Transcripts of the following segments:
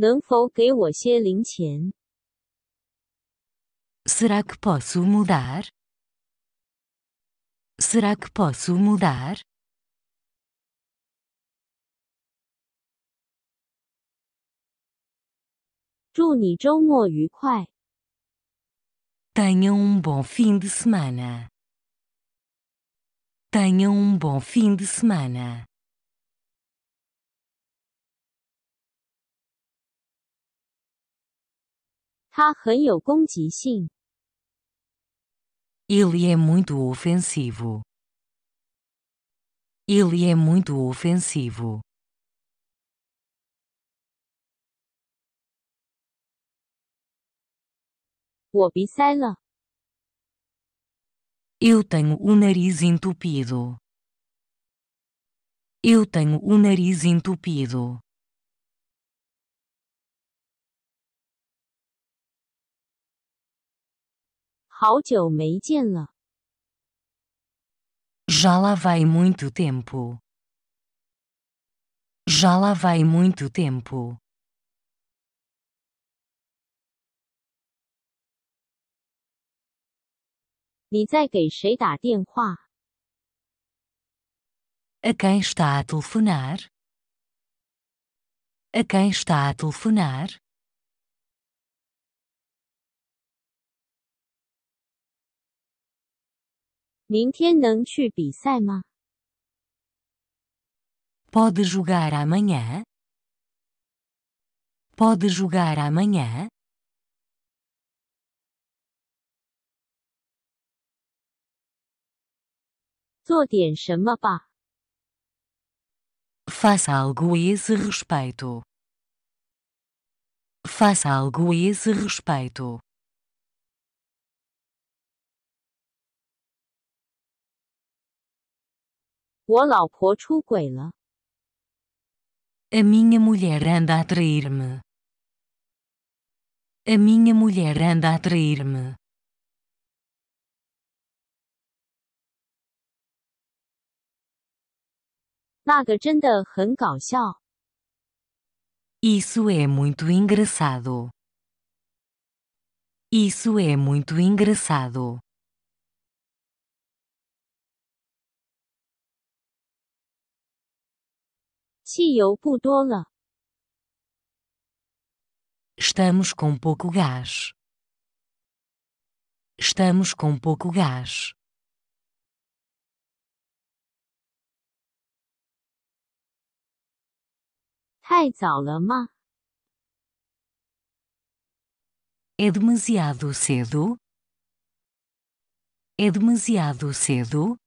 能否给我些零钱？Será que posso mudar？Será que posso mudar？祝你周末愉快！Tenha um bom fim de semana！Tenha um bom fim de semana！Ele é muito ofensivo. Ele é muito ofensivo. Eu tenho o nariz entupido. Eu tenho o nariz entupido. 好久没见了。Já lá vai muito tempo. Já lá vai muito tempo. A quem está a telefonar? A quem está a telefonar? 明天能去比赛吗？Pode jogar amanhã？Pode jogar amanhã？做点什么吧。Faça algo a esse respeito。Faça algo a esse respeito。A minha mulher anda a trair-me. A minha mulher anda a trair-me. Isso é muito engraçado. Isso é muito engraçado. 汽油不多了。Estamos com pouco gás. Estamos com pouco gás. É demasiado cedo? É demasiado cedo?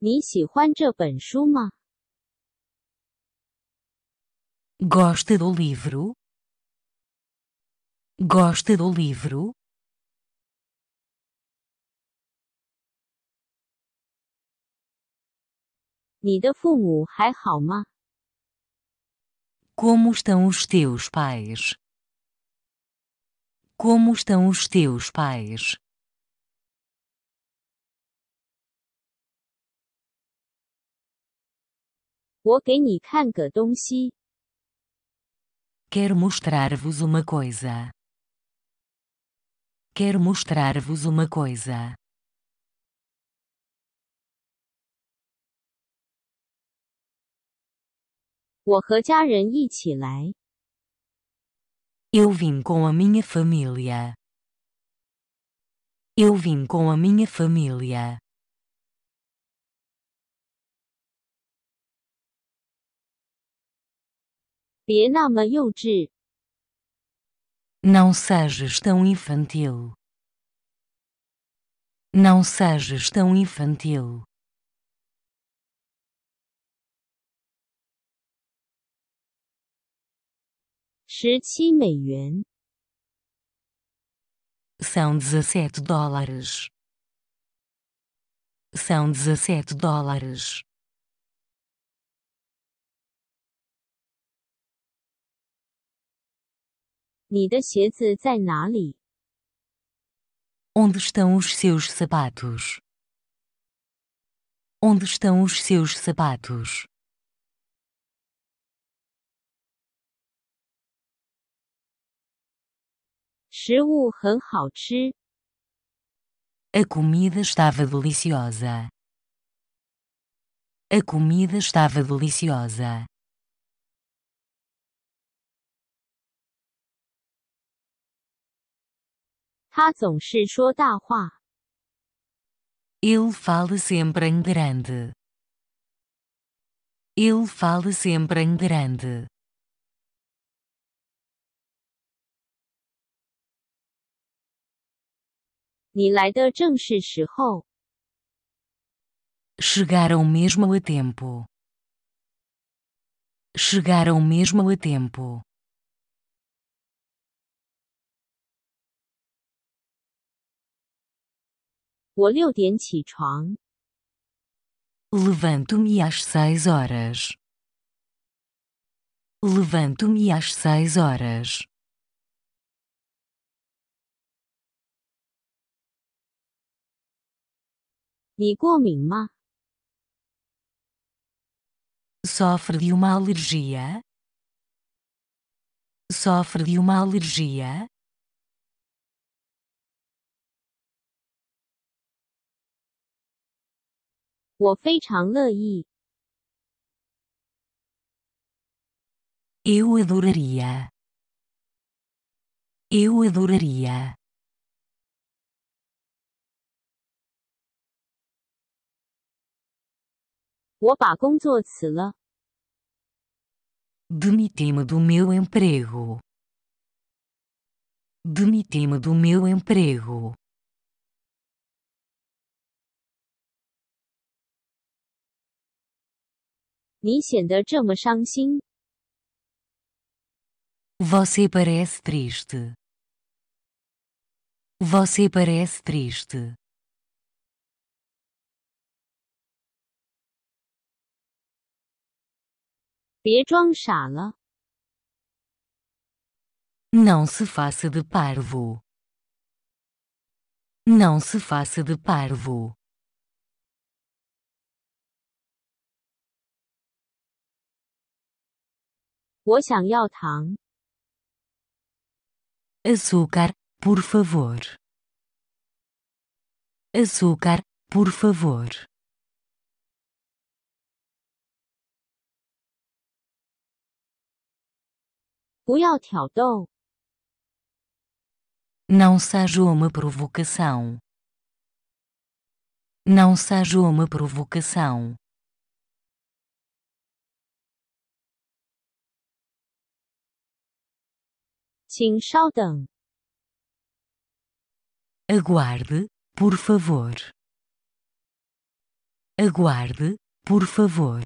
你喜欢这本书吗？Gosta do livro? Gosta do livro? Como estão os teus pais? Como estão os teus pais? Quero mostrar mostrar-vos uma coisa. Quero mostrar-vos uma coisa. Eu vim com a minha família. Eu vim com a minha família. Não sejas tão infantil. Não sejas tão infantil. São dezessete dólares. São dezessete dólares. 你的鞋子在哪里? Onde estão os seus sapatos? Onde estão os seus sapatos? A comida estava deliciosa. A comida estava deliciosa. Ele fala sempre em grande. Ele fala sempre em grande. Chegaram mesmo a tempo. Chegaram mesmo a tempo. levanto me às seis horas. Levanto-me às seis horas. Sofre de uma alergia? Sofre de uma alergia? 我非常乐意。Eu adoraria. Eu adoraria. Demiti-me do meu emprego. Demiti-me do meu emprego. 你显得这么伤心。Você parece triste. Você parece triste. Não se faça de parvo. Não se faça de parvo. Açúcar, por favor. Açúcar, por favor. Não seja uma provocação. Não seja uma provocação. Aguarde, por favor. Aguarde, por favor.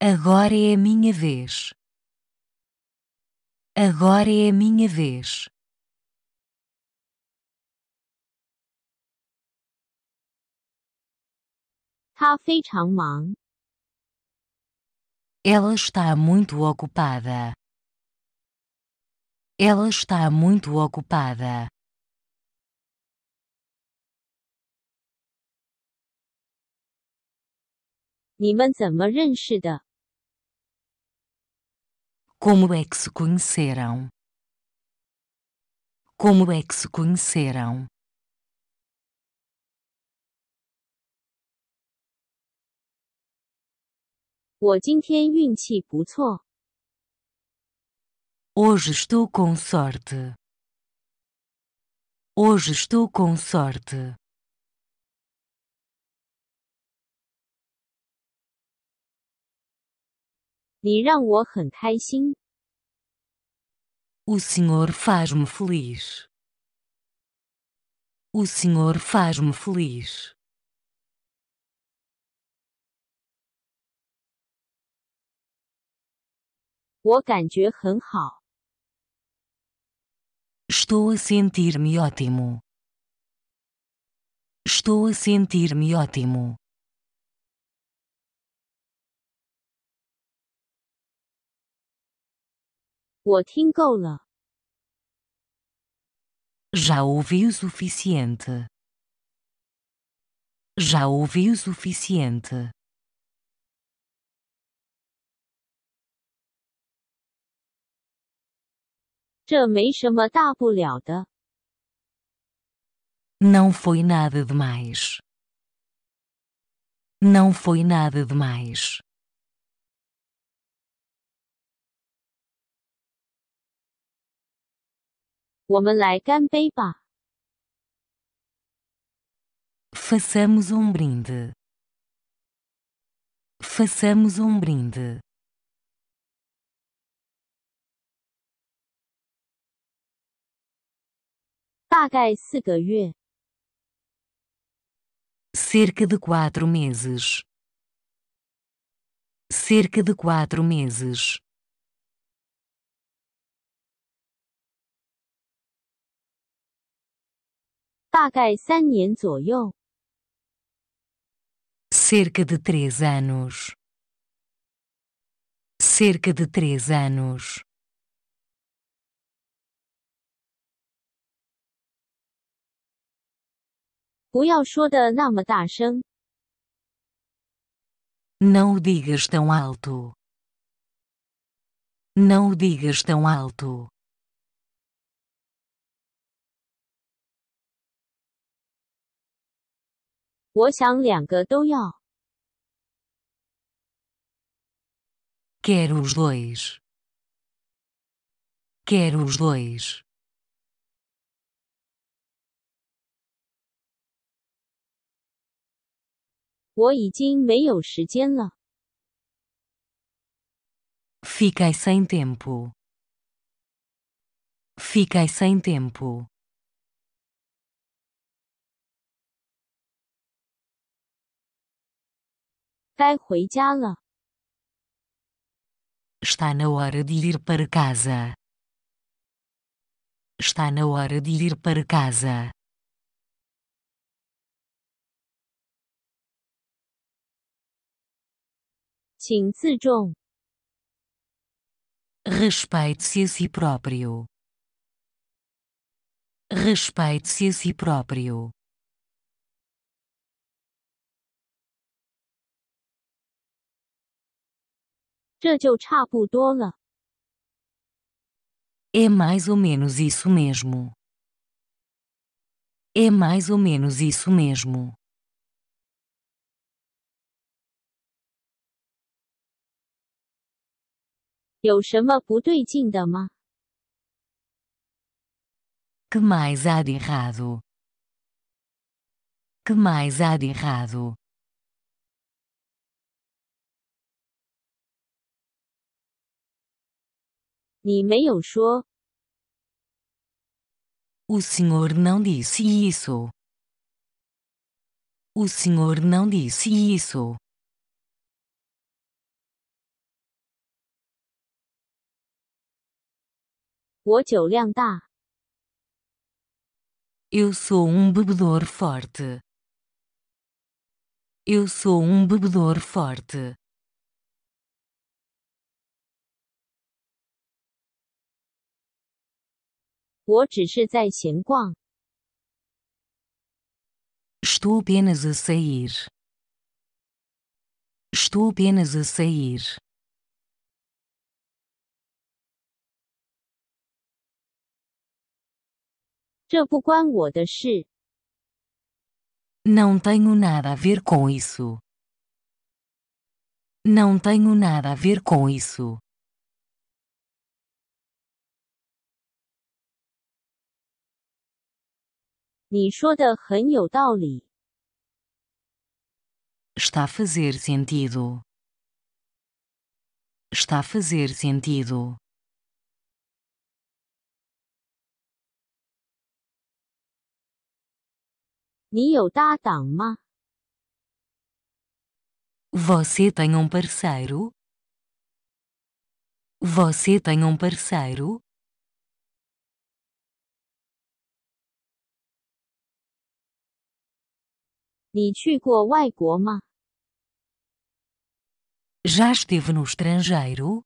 Agora é a minha vez. Agora é a minha vez. Ela está muito ocupada. Ela está muito ocupada. Como é que se conheceram? Como é que se conheceram? Hoje estou com sorte. Hoje estou com sorte. O senhor faz-me feliz. O senhor faz-me feliz. 我感觉很好。Estou a sentir-me ótimo. Estou a sentir-me ótimo. 我听够了。Já ouviu o suficiente. Já ouviu o suficiente. 这没什么大不了的。Não foi nada demais. Não foi nada demais. Façamos um brinde. Façamos um brinde. cerca de quatro meses. Cerca de quatro meses. Cerca de três anos. Cerca de três anos. 不要说的那么大声。Não o digas tão alto. Não o digas tão alto. Quero os dois. Quero os dois. 我已经没有时间了。Fiquei sem tempo. Fiquei sem tempo. Está na hora de ir para casa. Está na hora de ir para casa. respeite se a si próprio. Respeite-se a si próprio. É mais ou menos isso mesmo. É mais ou menos isso mesmo. 有什么不对劲的吗？Que mais há de errado? Que mais há de errado? O senhor não disse isso. O senhor não disse isso. 我酒量大。Eu sou um bebedor forte. Eu sou um bebedor forte. 我只是在闲逛。Estou apenas a sair. Estou apenas a sair. Não tenho nada a ver com isso. Não tenho nada a ver com isso. Está a fazer sentido. Está a fazer sentido. Você tem um parceiro? Você tem um parceiro? Já estive no estrangeiro?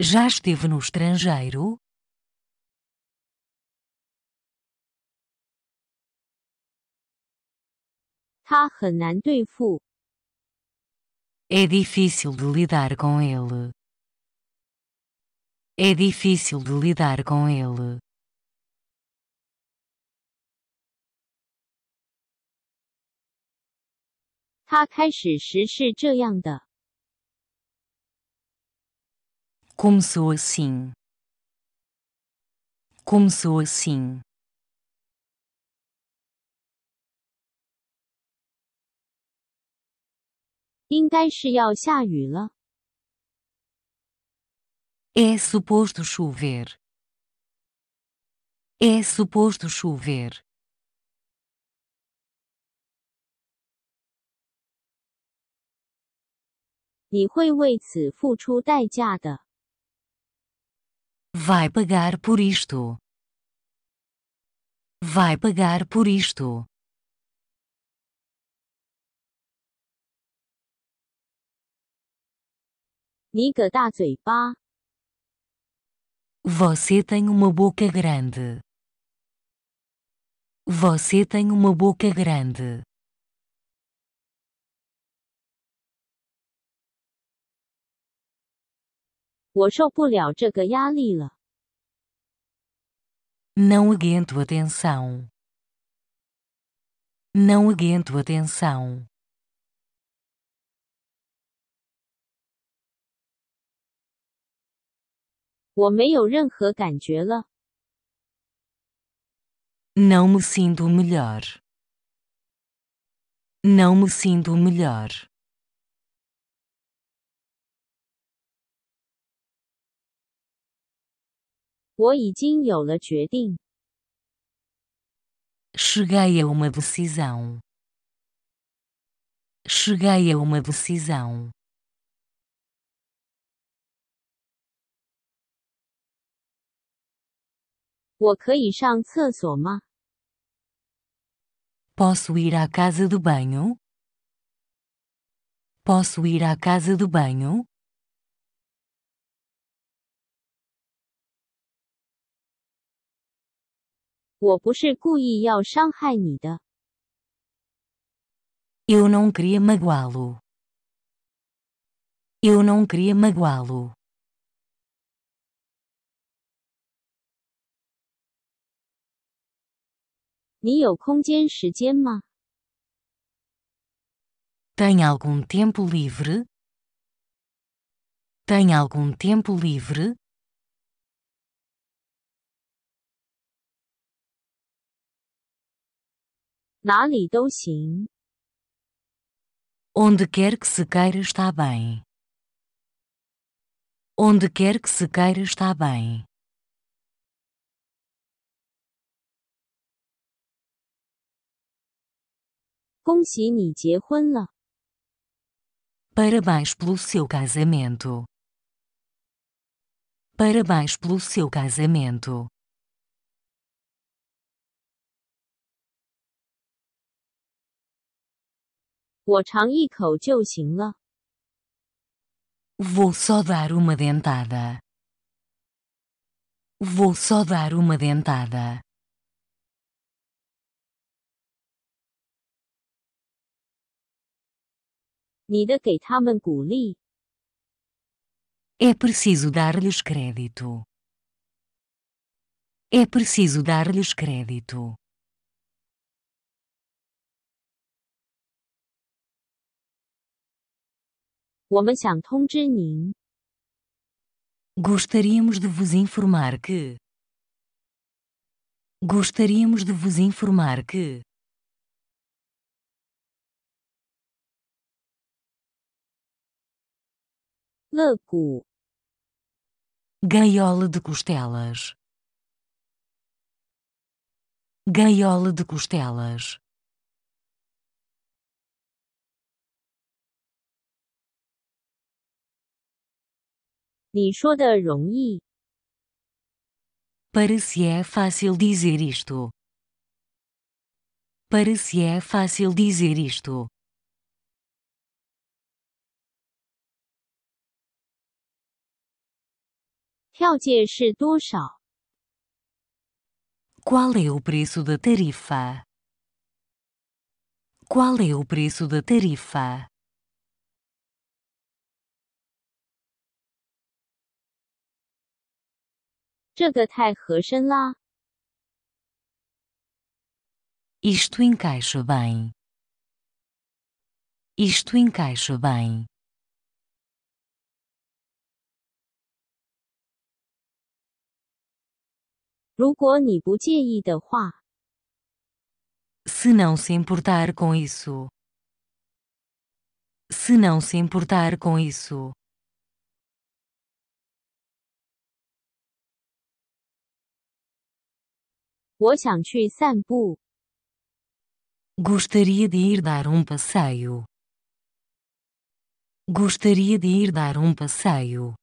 Já estive no estrangeiro? 他很难对付。É difícil de lidar com ele. É difícil de lidar com ele. 他开始时是这样的。Começou assim. Começou assim. 应该是要下雨了。É suposto chover. É suposto chover. 你会为此付出代价的。Vai pagar por isto. Vai pagar por isto. Você tem uma boca grande. Você tem uma boca grande. Não aguento atenção Não aguento atenção 我没有任何感觉了。Não me sinto melhor. Não me sinto melhor. Cheguei a uma decisão. Cheguei a uma decisão. Posso ir à casa do banho? Posso ir à casa do banho? Eu não queria magoá-lo. Eu não queria magoá-lo. Tem algum tempo livre? Tem algum tempo livre? Onde quer que se queira está bem. Onde quer que se queira está bem. Parabéns pelo seu casamento. Parabéns pelo seu casamento. Vou só dar uma dentada. Vou só dar uma dentada. É preciso dar-lhes crédito. É preciso dar-lhes crédito. Gostaríamos de vos informar que. Gostaríamos de vos informar que. gaiola de costelas gaiola de costelas parece é fácil dizer isto. parece é fácil dizer isto. 票价是多少？Qual é o preço da tarifa？tarifa? 这个太合身了。Isto encaixa bem. 如果你不介意的话，Se não se importar com isso，Se não se importar com isso，我想去散步。Gostaria de ir dar um passeio。Gostaria de ir dar um passeio。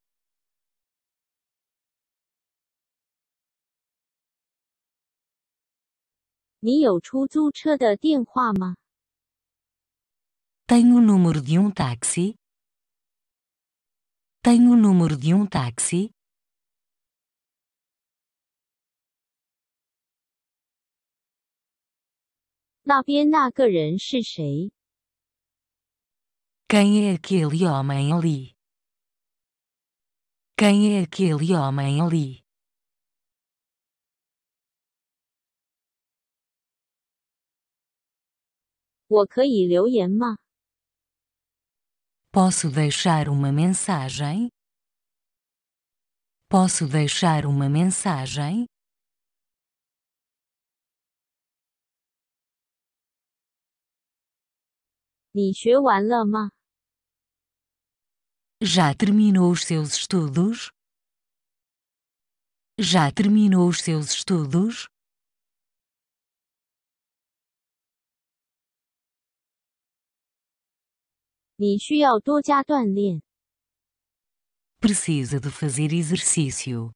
你有出租车的电话吗？Tenho o número de um táxi. Tenho o número de um táxi. 那边那个人是谁？Quem é aquele homem ali? Quem é aquele homem ali? Posso deixar uma mensagem? Posso deixar uma mensagem? Já terminou os seus estudos? Já terminou os seus estudos? 你需要多加锻炼。Precisa de fazer exercício.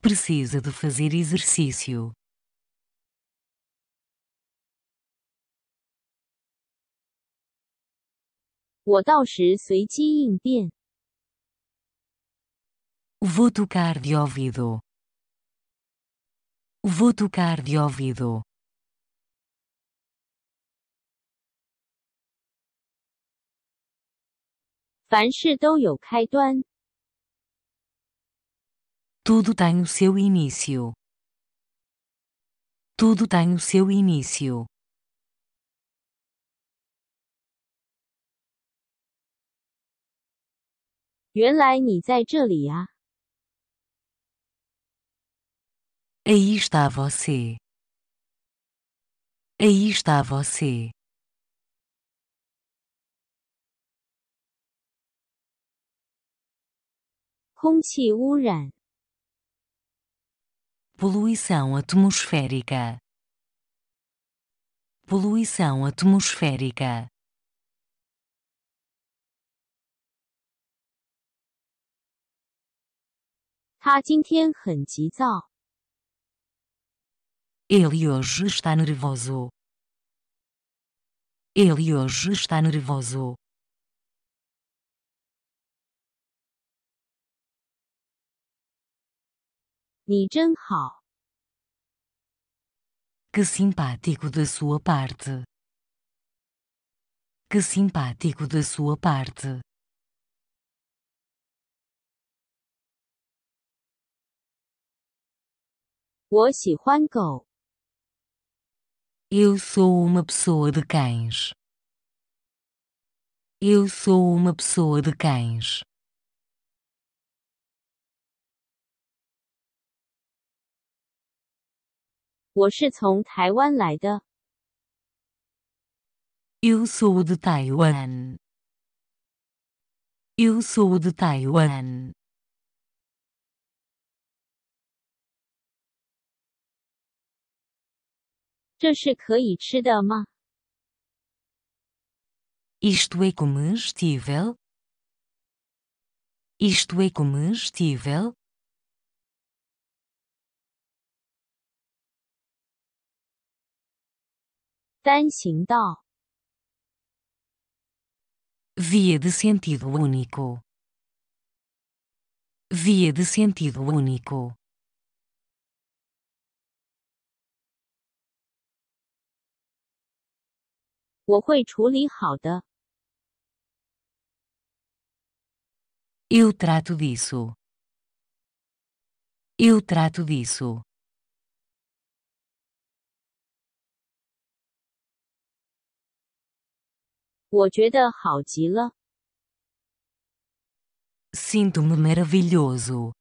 Precisa de fazer exercício. 我到时随机应变。Vou tocar de ouvido. Vou tocar de ouvido. 凡事都有开端。tudo tem o seu início. tudo tem o seu início. 原来你在这里啊。aí está você. aí está você. 空气污染 poluição atmosférica, poluição atmosférica, Ele hoje está nervoso. Ele hoje está nervoso. Que simpático da sua parte. Que simpático da sua parte. Eu sou uma pessoa de cães. Eu sou uma pessoa de cães. 我是从台湾来的。Eu sou de Taiwan. Eu sou de Taiwan. 这是可以吃的吗？Isto é comestível. Isto é comestível. 单行道，via de sentido único, via de sentido único. Eu trato disso. Eu trato disso. sinto me maravilhoso.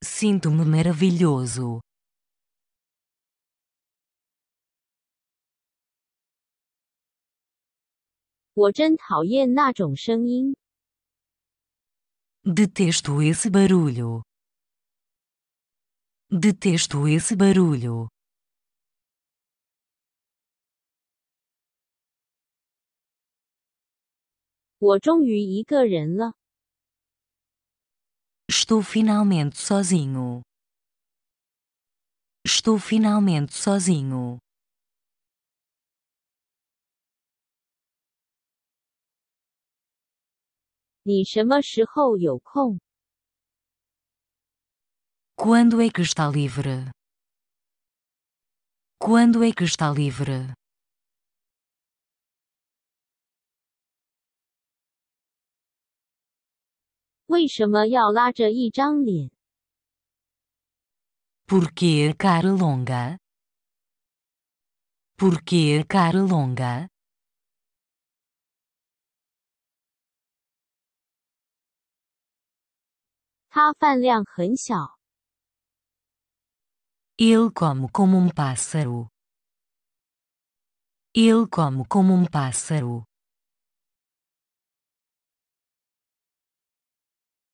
Sinto-me maravilhoso. Detesto esse barulho. Detesto esse barulho. Estou finalmente sozinho. Estou finalmente sozinho. Quando é que está livre? Quando é que está livre? 为什么要拉着一张脸？Por que cara longa？Por que cara longa？他饭量很小。Ele come como um pássaro。Ele come como um pássaro。